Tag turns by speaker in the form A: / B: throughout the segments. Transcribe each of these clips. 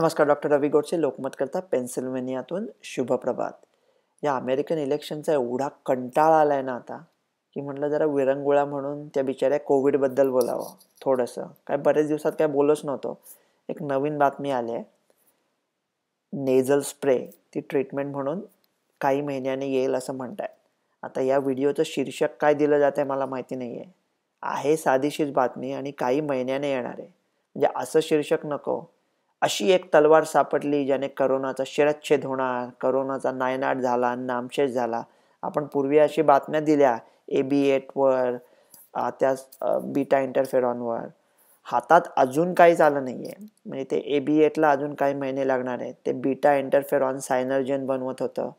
A: नमस्कार डॉक्टर रवी गोडसे करता शुभ शुभप्रभात या अमेरिकन इलेक्शनचा एवढा कंटाळा आला आहे ना आता की म्हटलं जरा विरंगुळा म्हणून त्या बिचाऱ्या कोविडबद्दल बोलावं थोडंसं काय बरेच दिवसात काय बोलच नव्हतो एक नवीन बातमी आली आहे नेझल स्प्रे ती ट्रीटमेंट म्हणून काही महिन्याने येईल असं म्हणताय आता या व्हिडिओचं शीर्षक काय दिलं जात आहे मला माहिती नाही आहे आहे साधीशीच बातमी आणि काही महिन्याने येणार आहे म्हणजे असं शीर्षक नको अशी एक तलवार सापडली ज्याने करोनाचा शिरच्छेद होणार करोनाचा नायनाट झाला नामशेष झाला आपण पूर्वी अशी बातम्या दिल्या ए बी एटवर त्या बीटा इंटरफेरॉनवर हातात अजून काही झालं नाही आहे म्हणजे ते ए बी एटला अजून काही महिने लागणार आहेत ते बीटा इंटरफेरॉन सायनर्जन बनवत होतं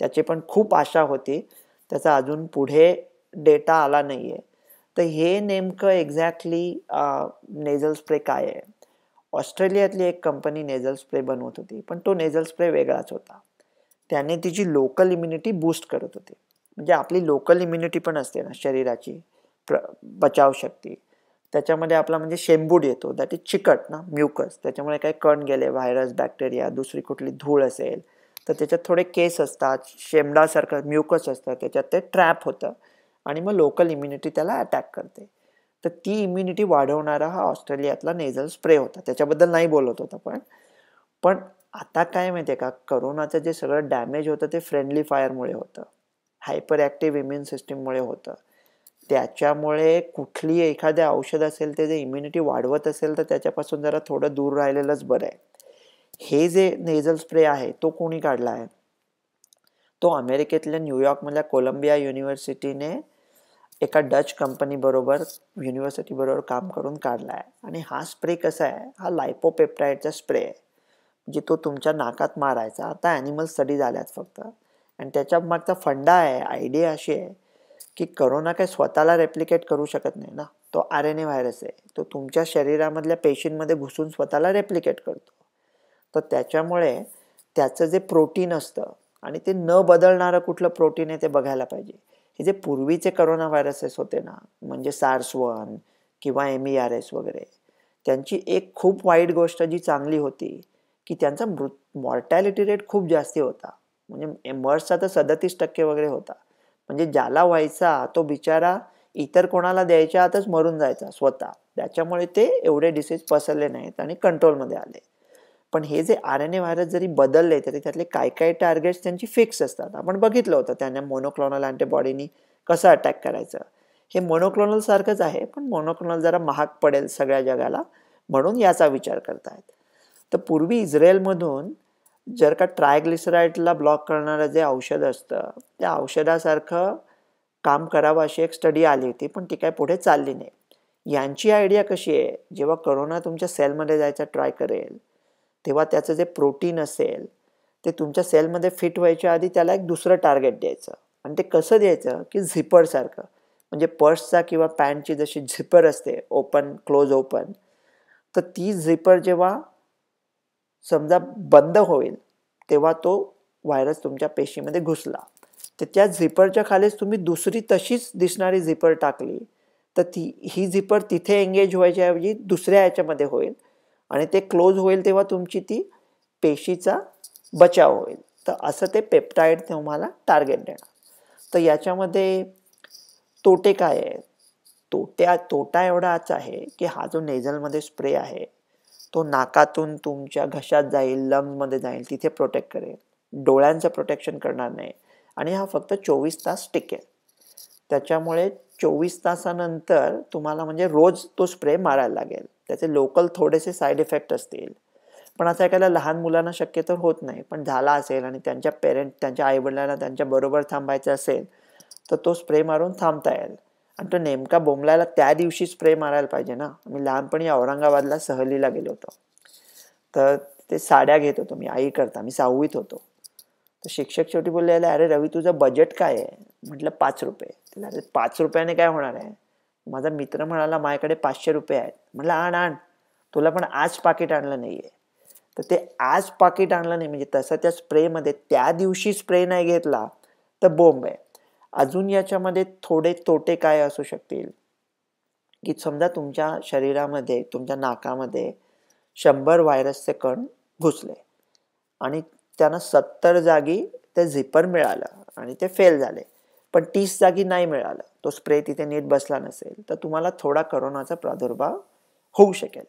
A: त्याची पण खूप आशा होती त्याचा अजून पुढे डेटा आला नाही आहे तर हे नेमकं एक्झॅक्टली नेझल स्प्रे काय आहे ऑस्ट्रेलियातली एक कंपनी नेझल स्प्रे बनवत होती पण तो नेझल स्प्रे वेगळाच होता त्याने तिची लोकल इम्युनिटी बूस्ट करत होती म्हणजे आपली लोकल इम्युनिटी पण असते ना शरीराची प्र बचाव शक्ती त्याच्यामध्ये आपला म्हणजे शेंबूड येतो दॅट इज चिकट ना म्युकस त्याच्यामुळे काही कण गेले व्हायरस बॅक्टेरिया दुसरी कुठली धूळ असेल तर त्याच्यात थोडे केस असतात शेंबडासारखं म्युकस असतं त्याच्यात ते ट्रॅप होतं आणि मग लोकल इम्युनिटी त्याला अटॅक करते तर ती इम्युनिटी वाढवणारा हा ऑस्ट्रेलियातला नेझल स्प्रे होता त्याच्याबद्दल नाही बोलत होता पण पण आता काय माहिती आहे का करोनाचं जे सगळं डॅमेज होतं ते फ्रेंडली फायरमुळे होतं हायपर ॲक्टिव्ह इम्युन सिस्टीममुळे होतं त्याच्यामुळे कुठली एखादं औषध असेल ते जे इम्युनिटी वाढवत असेल तर त्याच्यापासून जरा थोडं दूर राहिलेलंच बरं आहे हे जे नेझल स्प्रे आहे तो कोणी काढला आहे तो अमेरिकेतल्या न्यूयॉर्कमधल्या कोलंबिया युनिव्हर्सिटीने एका डच कंपनीबरोबर युनिव्हर्सिटीबरोबर काम करून काढला आहे आणि हा स्प्रे कसा आहे हा लायपोपेप्टाईडचा स्प्रे आहे जे तो तुमच्या नाकात मारायचा आता ॲनिमल स्टडीज आल्यात फक्त आणि त्याच्या मागचा फंडा आहे आयडिया अशी आहे की करोना काय स्वतःला रेप्लिकेट करू शकत नाही ना तो आर एन ए व्हायरस आहे तो तुमच्या शरीरामधल्या पेशींमध्ये घुसून स्वतःला रेप्लिकेट करतो तर त्याच्यामुळे त्याचं जे प्रोटीन असतं आणि ते न बदलणारं कुठलं प्रोटीन आहे ते बघायला पाहिजे हे जे पूर्वीचे करोना व्हायरसेस होते ना म्हणजे सार्स वन किंवा एम ई आर एस वगैरे त्यांची एक खूप वाईट गोष्ट जी चांगली होती की त्यांचा मृत मॉर्टॅलिटी रेट खूप जास्ती होता म्हणजे मर्सचा e तर सदतीस टक्के वगैरे होता म्हणजे ज्याला व्हायचा तो बिचारा इतर कोणाला द्यायच्या आतच मरून जायचा स्वतः त्याच्यामुळे ते एवढे डिसीज पसरले नाहीत आणि कंट्रोलमध्ये आले पण हे जे आर एन ए व्हायरस जरी बदलले तरी त्यातले काय काय टार्गेट्स त्यांची फिक्स असतात आपण बघितलं होतं त्यांना मोनोक्लोनल अँटीबॉडीनी कसं अटॅक करायचं हे मोनोक्लोनल सारखंच आहे पण मोनोक्लोनल जरा महाग पडेल सगळ्या जगाला म्हणून याचा विचार करतायत तर पूर्वी इस्रायलमधून जर का ट्रायग्लिसराईडला ब्लॉक करणारं जे औषध असतं त्या औषधासारखं काम करावं अशी एक स्टडी आली होती पण ती काय पुढे चालली नाही यांची आयडिया कशी आहे जेव्हा करोना तुमच्या सेलमध्ये जायचा ट्राय करेल तेव्हा त्याचं जे प्रोटीन असेल ते तुमच्या सेलमध्ये फिट व्हायच्या आधी त्याला एक दुसरं टार्गेट द्यायचं आणि ते कसं द्यायचं की झिपरसारखं म्हणजे पर्सचा किंवा पॅन्टची जशी झिपर असते ओपन क्लोज ओपन तर ती झिपर जेव्हा समजा बंद होईल तेव्हा तो व्हायरस तुमच्या पेशीमध्ये घुसला तर त्या झिपरच्या खालीच तुम्ही दुसरी तशीच दिसणारी झिपर टाकली तर ती ही झिपर तिथे एंगेज व्हायच्याऐवजी दुसऱ्या याच्यामध्ये होईल आणि ते क्लोज होईल तेव्हा तुमची ती पेशीचा बचाव होईल तर असं ते पेप्टाईड तुम्हाला टार्गेट देणार तर याच्यामध्ये तोटे काय आहेत तोट्या तोटा एवढाच आहे की हा जो नेझलमध्ये स्प्रे आहे तो नाकातून तुमच्या घशात जाईल लंग्समध्ये जाईल तिथे प्रोटेक्ट करेल डोळ्यांचं प्रोटेक्शन करणार नाही आणि हा फक्त चोवीस तास टिकेल त्याच्यामुळे चोवीस तासानंतर तुम्हाला म्हणजे रोज तो स्प्रे मारायला लागेल त्याचे लोकल थोडेसे साईड इफेक्ट असतील पण असं ऐकायला लहान मुलांना शक्य तर होत नाही पण झाला असेल आणि त्यांच्या पेरेंट त्यांच्या आईवडिलांना त्यांच्याबरोबर थांबायचं असेल तर तो स्प्रे मारून थांबता येईल आणि तो नेमका बोंबलायला त्या दिवशी स्प्रे मारायला पाहिजे ना मी लहानपणी औरंगाबादला सहलीला गेलो होतो तर ते साड्या घेत होतो मी आई करता मी सहावीत होतो तर शिक्षक शेवटी बोलले अरे रवी तुझं बजेट काय आहे म्हटलं पाच रुपये अरे पाच रुपयाने काय होणार आहे माझा मित्र म्हणाला माझ्याकडे पाचशे रुपये आहेत म्हटलं आण आण तुला पण आज पाकिट आणलं नाही तर ते आज पाकिट आणलं नाही म्हणजे तसं त्या स्प्रेमध्ये त्या दिवशी स्प्रे नाही घेतला तर बोंब आहे अजून याच्यामध्ये थोडे तोटे काय असू शकतील की समजा तुमच्या शरीरामध्ये तुमच्या नाकामध्ये शंभर व्हायरसचे कण घुसले आणि त्यांना सत्तर जागी ते झिपर मिळालं आणि ते फेल झाले पण तीस जागी नाही मिळालं तो स्प्रे तिथे नीट बसला नसेल तर तुम्हाला थोडा करोनाचा प्रादुर्भाव होऊ शकेल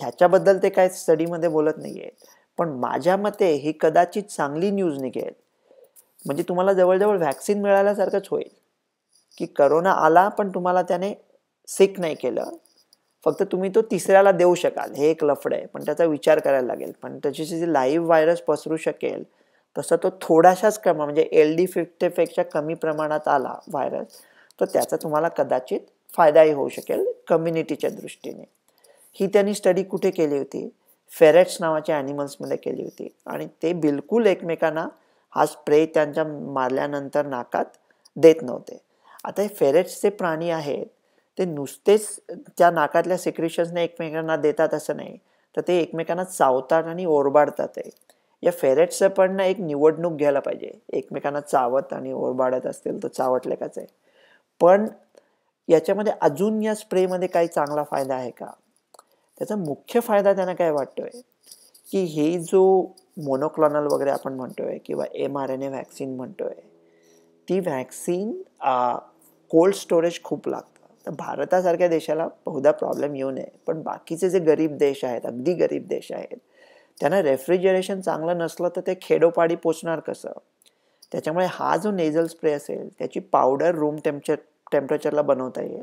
A: ह्याच्याबद्दल ते काय स्टडीमध्ये बोलत नाही आहेत पण माझ्या मते ही कदाचित चांगली न्यूज निघेल म्हणजे तुम्हाला जवळजवळ व्हॅक्सिन मिळाल्यासारखंच होईल की करोना आला पण तुम्हाला त्याने सिक नाही केलं फक्त तुम्ही तो तिसऱ्याला देऊ शकाल हे एक लफड आहे पण त्याचा विचार करायला लागेल पण त्याची जी लाईव्ह व्हायरस पसरू शकेल तसं तो थोड्याशाच कमा म्हणजे एल डी फिफ्टीपेक्षा कमी प्रमाणात आला व्हायरस तर त्याचा तुम्हाला कदाचित फायदाही होऊ शकेल कम्युनिटीच्या दृष्टीने ही त्यांनी स्टडी कुठे केली होती फेरेट्स नावाच्या ॲनिमल्समध्ये केली होती आणि ते बिलकुल एकमेकांना हा स्प्रे त्यांच्या मारल्यानंतर नाकात देत नव्हते आता हे फेरेट्सचे प्राणी आहेत ते नुसतेच त्या नाकातल्या सिक्रिशन्सने एकमेकांना देतात असं नाही तर ते एकमेकांना चावतात आणि ओरबाडतात आहे या फेरेटचं पण एक निवडणूक घ्यायला पाहिजे एकमेकांना चावत आणि ओरबाडत असतील तर चावटलेकाच आहे पण याच्यामध्ये अजून या स्प्रेमध्ये काही चांगला फायदा आहे का त्याचा मुख्य फायदा त्यांना काय वाटतोय की हे जो मोनोक्लॉनल वगैरे आपण म्हणतोय किंवा M R N A vaccine म्हणतोय ती व्हॅक्सिन कोल्ड स्टोरेज खूप लागतं तर भारतासारख्या देशाला बहुधा प्रॉब्लेम येऊ नये पण बाकीचे जे गरीब देश आहेत अगदी गरीब देश आहेत त्यांना रेफ्रिजरेशन चांगलं नसलं तर ते खेडोपाडी पोचणार कसं त्याच्यामुळे हा जो नेझल स्प्रे असेल त्याची पावडर रूम टेम्पचर टेम्परेचरला बनवता येईल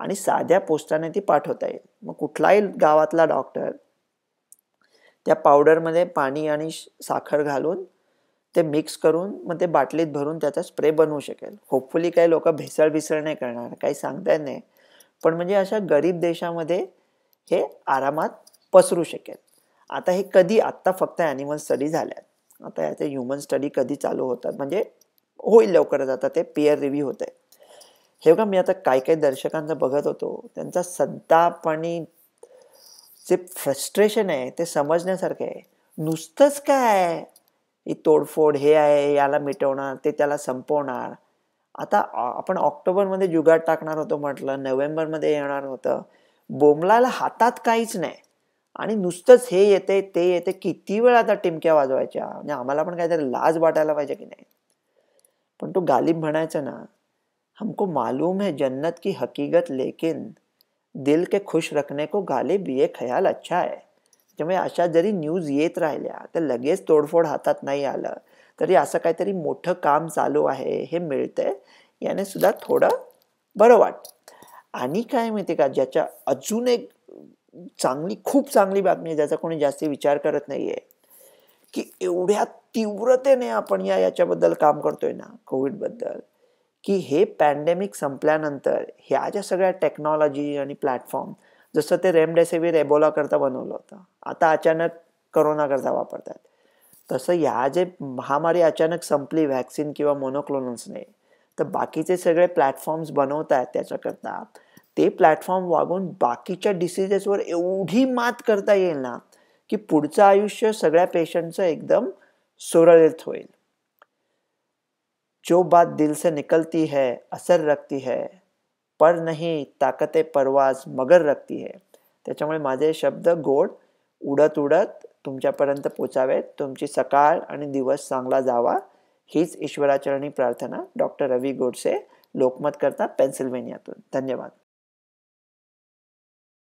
A: आणि साध्या पोस्टाने ती पाठवता येईल मग कुठलाही गावातला डॉक्टर त्या पावडरमध्ये पाणी आणि साखर घालून ते मिक्स करून मग ते बाटलीत भरून त्याचा स्प्रे बनवू शकेल होपफुली काही लोक भेसळ भिसळ नाही करणार काही सांगता येत नाही पण म्हणजे अशा गरीब देशामध्ये हे आरामात पसरू शकेल आता हे कधी आत्ता फक्त ॲनिमल स्टडी झाल्यात आता याचे ह्युमन स्टडी कधी चालू होतात म्हणजे होईल लवकरच आता ते पेअर रिव्ह्यू होत हे बघा मी आता काही काही दर्शकांचं बघत होतो त्यांचा संताप आणि जे फ्रस्ट्रेशन आहे ते समजण्यासारखं आहे नुसतंच काय ही तोडफोड हे आहे याला मिटवणार ते त्याला संपवणार आता आपण ऑक्टोबरमध्ये जुगाड टाकणार होतो म्हटलं नोव्हेंबरमध्ये येणार होतं बोमलाला हातात काहीच नाही आणि नुसतंच हे येते ते येते किती वेळ आता टिमक्या वाजवायच्या म्हणजे आम्हाला पण काहीतरी लाज वाटायला पाहिजे की नाही पण तो गालिब म्हणायचं ना हमको मालूम है जन्नत की हकीकत लेकिन दिल के खुश रखने को गालिब ये ख्याल अच्छा आहे त्यामुळे अशा जरी न्यूज येत राहिल्या तर लगेच तोडफोड हातात नाही आलं तरी असं काहीतरी मोठं काम चालू आहे हे मिळतंय याने सुद्धा थोडं बरं वाट आणि काय माहिती का ज्याच्या अजून एक चांगली खूप चांगली बातमी आहे ज्याचा कोणी जास्ती विचार करत नाही आहे की एवढ्या तीव्रतेने आपण या याच्याबद्दल काम करतोय ना कोविडबद्दल की हे पॅन्डेमिक संपल्यानंतर ह्या ज्या सगळ्या टेक्नॉलॉजी आणि प्लॅटफॉर्म जसं ते रेमडेसिवीर एबोलाकरता बनवलं होतं आता अचानक करोनाकरता वापरतात तसं ह्या जे महामारी अचानक संपली व्हॅक्सिन किंवा मोनोक्लोनल्सने तर बाकीचे सगळे प्लॅटफॉर्म्स बनवत आहेत त्याच्याकरता ते प्लॅटफॉर्म वागून बाकीच्या डिसिजेसवर एवढी मात करता येईल ना की पुढचं आयुष्य सगळ्या पेशंटचं एकदम सुरळीत होईल जो बात दिल से निकलती है असर रखती है पर नहीं ताकते परवाज मगर रखती है त्याच्यामुळे माझे शब्द गोड उडत उडत तुमच्यापर्यंत पोचावेत तुमची सकाळ आणि दिवस चांगला जावा हीच ईश्वराचरणी प्रार्थना डॉक्टर रवी गोडसे लोकमत करता पेन्सिल्वेनियातून धन्यवाद